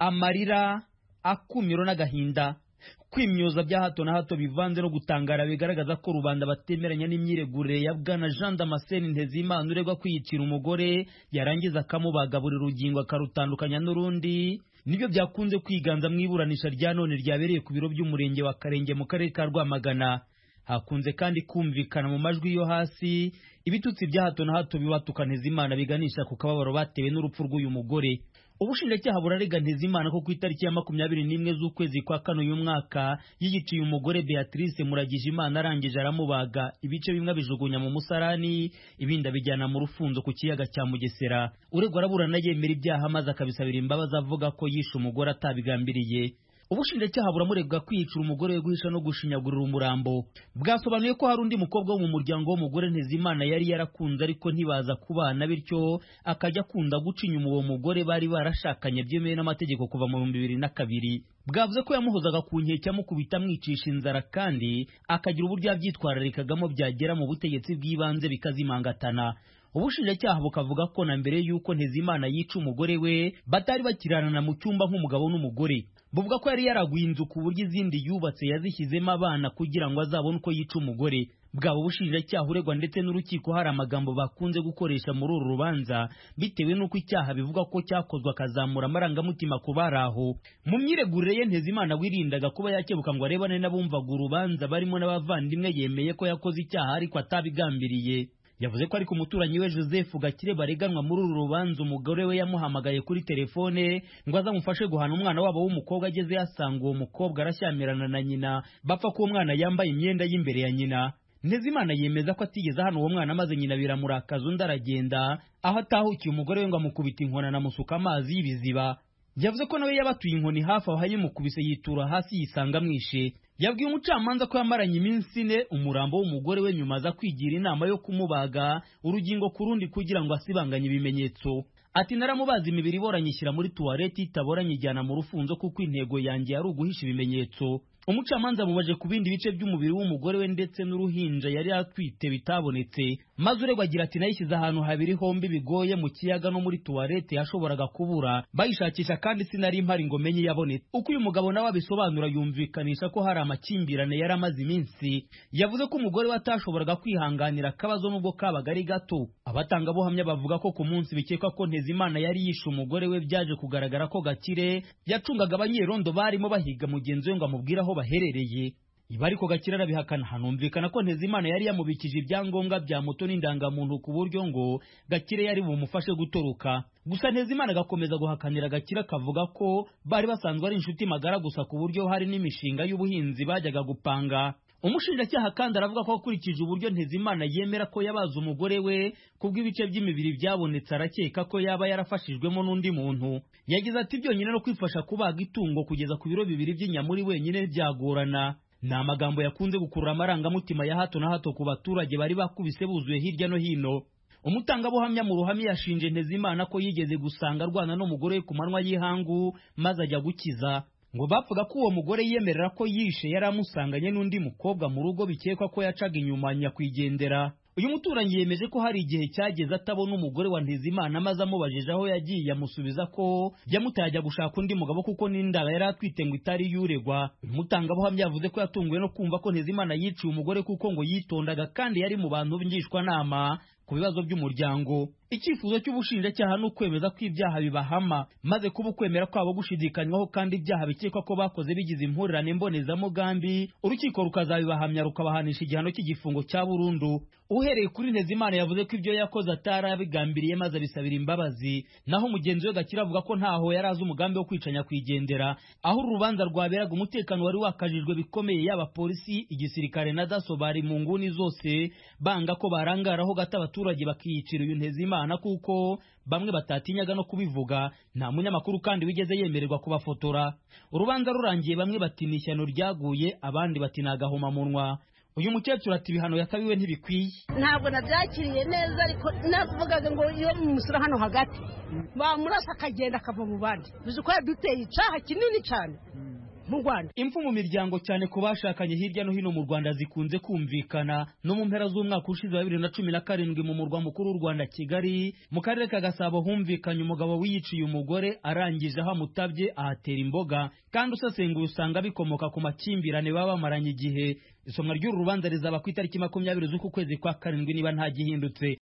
amarira akumiro n'agahinda kwimyoza bya hato na hato bivanze no gutangara bigaragaza ko rubanda batemeranya n'imyiregure ya bwana jean damascene ntezimana uregwa kwiyicira umugore yarangiza akamubaga buri rugingo akarutandukanya n'urundi nibyo byakunze kwiganza mu iburanisha rya none ryabereye ku biro by'umurenge wa karenge mu karere ka rwamagana hakunze kandi kumvikana mu majwi yo hasi ibitutsi bya hato na hato bibatuka ntezimana biganisha ku kababaro batewe n'urupfu rw'uyu mugore ubushinjacyaha burarega imana ko ku itariki ya makumyabiri n'imwe z'ukwezi kwa kano uyu mwaka yiyiciye umugore beatrice muragije imana arangije aramubaga ibice bimwe abijugunya mu musarani ibindi abijyana mu rufunzo ku kiyaga cya mugesera uregwa araburana yemera ibyaha maze akabisabira imbabazi avuga ko yishe umugore atabigambiriye ubushinjacyaha buramuregwa kwiyicira umugore we guhisha no gushinyagurira umurambo bwasobanuye ko hari undi mukobwa wo mu muryango w'umugore ntezimana yari yarakunze ariko ntibaza kubana bityo akajya akunda guca inyuma uwo mugore bari barashakanye byemewe n'amategeko kuva mu bihumbi bibiri na kabiri bwavuze ko yamuhozaga ku nkeke amukubita amwicisha inzara kandi akagira uburyo abyitwararikagamo byagera mu butegetsi bw'ibanze bikazimangatana ubushinjacyaha bukavuga ko na mbere y'uko ntezimana yica umugore we batari bakiranana mu cyumba nk'umugabo n'umugore buvuga ko yari yaraguye inzu ku buryo izindi yubatse yazishyizemo abana kugira ngo azabone uko yica umugore bwaba ubushinjacyaha uregwa ndetse n'urukiko hari amagambo bakunze gukoresha muri uru rubanza bitewe n'uko icyaha bivuga ko cyakozwe akazamura amarangamutima ku bari aho mu myiregurire ye ntezimana wirindaga kuba yakebuka ngo arebane n'abumvaga urubanza barimo n'abavandimwe yemeye ko yakoze icyaha ariko atabigambiriye yavuze ko ariko muturanyi we joseph gakire bareganwa muri uru rubanza umugore we yamuhamagaye kuri telefone ngo azamufashe guhana umwana wabo w'umukobwa ageze asanga uwo mukobwa arashyamirana na nyina bapfa ko umwana yambaye imyenda y'imbere ya nyina ntezimana yemeza ko atigeze hano uwo mwana maze nyina biramurakaza undi aragenda aho atahukiye umugore we ngo amukubite inkona anamusuka amazi y'ibiziba yavuze ko nawe yabatuye inkoni hafi aho yimukubise yitura hasi yisanga amwishe yabwiye umucamanza ko yamaranye iminsi ine umurambo w'umugore we nyuma aza kwigira inama yo kumubaga urugingo ku rundi kugira ngo asibanganye ibimenyetso ati naramubaza imibiri iboranye ishyira muri tuwareti itaboranye ijyana mu rufunzo kuko intego yanjye yari uguhisha ibimenyetso umucamanza amubaje ku bindi bice by'umubiri w'umugore we ndetse n'uruhinja yari atwite bitabonetse maze uregwa agira ati nayishyize ahantu habiri hombi bigoye mu kiyaga no muri tuwarete yashoboraga kubura bayishakisha kandi sinari mpari ngo menye iyabonetse uko uyu mugabo nawe abisobanura yumvikanisha ko hari amakimbirane yari amaze iminsi yavuze ko umugore we atashoboraga kwihanganira akabazo nubwo kabaga ari gato abatangabuhamya bavuga ko ku munsi bikekwa ko ntezimana yari yishe umugore we byaje kugaragara ko gakire yacungaga abanyerondo barimo bahiga mugenzi we ngo amubwire aho baherereye ibi ariko gakire arabihakana hanumvikana ko ntezimana yari yamubikije ibyangombwa bya moto n'indangamuntu ku buryo ngo gakire yari bumufashe gutoroka gusa ntezimana agakomeza guhakanira gakire akavuga ko bari basanzwe ari inshuti magara gusa ku buryo hari n'imishinga y'ubuhinzi bajyaga gupanga umushinjacyaha kandi aravuga ko akurikije uburyo ntezimana yemera ko yabaza umugore we kubw'ibice by'imibiri byabonetse arakeka ko yaba yarafashijwemo n'undi muntu yagize ati byonyine no kwifasha kubaga itungo kugeza ku biro bibiri by'inyamuri wenyine byagorana ni amagambo yakunze gukurura amarangamutima ya hato na hato ku baturage bari bakubise buzuye hirya no hino umutangabuhamya mu ruhame yashinje ntezimana ko yigeze gusanga arwana n'umugore we ku manywa y'ihangu maze ajya gukiza ngo bavuga ko uwo mugore yemerera ko yishe yari amusanganye n'undi mukobwa mu rugo bikekwa ko yacaga inyuma nyakwigendera uyu muturanyi yemeje ko hari igihe cyageze atabona umugore wa ntizimana maze amubajije aho yagiye amusubiza ko yamutaye ajya gushaka undi mugabo kuko n'indara yari atwite ngo itari yuregwa umutangabuhamya yavuze ko yatunguwe no kumva ko ntizimana yiciye umugore kuko ngo yitondaga kandi yari mu bantu ngishwanama ku bibazo by'umuryango icyifuzo cy'ubushinjacyaha ni ukwemeza ko ibyaha bibahama maze kuba ukwemera kwabo gushidikanywaho kandi ibyaha bikekwa ko bakoze bigize impurirane mbonezamugambi urukiko rukazabibahamya rukabahanisha igihano cy'igifungo cya burundu uhereye kuri ntezimana yavuze ko ibyo yakoze atari abigambiriye maze abisabira imbabazi naho mugenzi we gakira avuga ko ntaho yari azi umugambi wo kwica kwigendera aho uru rubanza rwaberaga umutekano wari wakajijwe bikomeye yaba polisi igisirikare na daso bari mu nguni zose banga ko barangaraho gato abaturage bakiyicira uyu ntezimana abana kuko bamwe batatinyaga no kubivuga nta munyamakuru kandi wigeze yemererwa kubafotora urubanza rurangiye bamwe bati ishyano ryaguye abandi bati ni agahomamunwa uyu mukecuru ati ibihano yatabiwe ntibikwiye ntabwo nabyakiriye neza ariko navugaga ngo iyo musura hano hagati bamurasa akagenda akava mu bandi uko yaduteye icyaha kinini cyane mu rwanda impfu mu miryango cyane ku bashakanye hirya no hino mu rwanda zikunze kumvikana no mu mpera z'umwaka ushize wa bibiri na cumi na karindwi mu murwa mukuru w'u rwanda kigali mu karere ka gasabo humvikanye umugabo wiyiciye umugore arangije aho amutabye ahatera imboga kandi usesenguye usanga bikomoka ku makimbirane baba bamaranye igihe isomwa ry'uru rubanza rizaba ku itariki makumyabiri z'uku kwezi kwa karindwi niba ntagihindutse